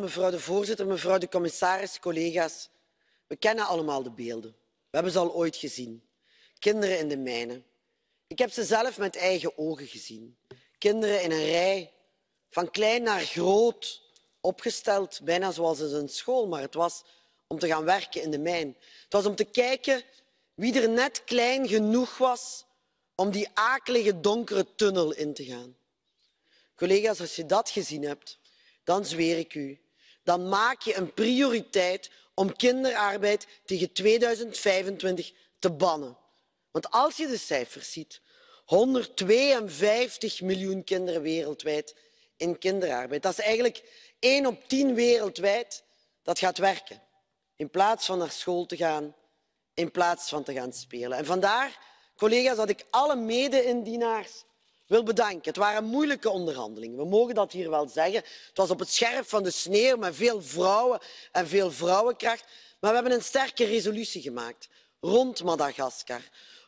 mevrouw de voorzitter mevrouw de commissaris collega's we kennen allemaal de beelden we hebben ze al ooit gezien kinderen in de mijnen. ik heb ze zelf met eigen ogen gezien kinderen in een rij van klein naar groot opgesteld bijna zoals in een school maar het was om te gaan werken in de mijn. het was om te kijken wie er net klein genoeg was om die akelige donkere tunnel in te gaan. collega's als je dat gezien hebt dan zweer ik u dan maak je een prioriteit om kinderarbeid tegen 2025 te bannen. want als je de cijfers ziet 152 miljoen kinderen wereldwijd in kinderarbeid. dat is eigenlijk één op tien wereldwijd dat gaat werken in plaats van naar school te gaan in plaats van te gaan spelen. En vandaar collega's dat ik alle mede indienaars wil bedanken. Het waren moeilijke onderhandelingen. We mogen dat hier wel zeggen. Het was op het scherp van de sneeuw met veel vrouwen en veel vrouwenkracht. Maar we hebben een sterke resolutie gemaakt rond Madagaskar.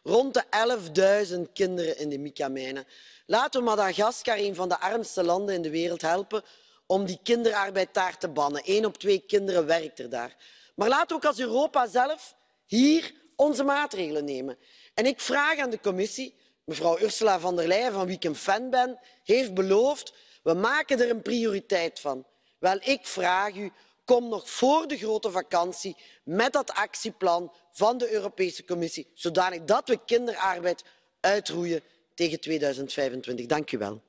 Rond de 11.000 kinderen in de Mikamijnen. Laten we Madagaskar, een van de armste landen in de wereld, helpen om die kinderarbeid daar te bannen. Eén op twee kinderen werkt er daar. Maar laten we ook als Europa zelf hier onze maatregelen nemen. En ik vraag aan de commissie mevrouw ursula von der leyen van wie ik een fan ben heeft beloofd we maken er een prioriteit van. wel ik vraag u kom nog voor de grote vakantie met dat actieplan van de europese commissie zodanig dat we kinderarbeid uitroeien tegen 2025. Dank u wel.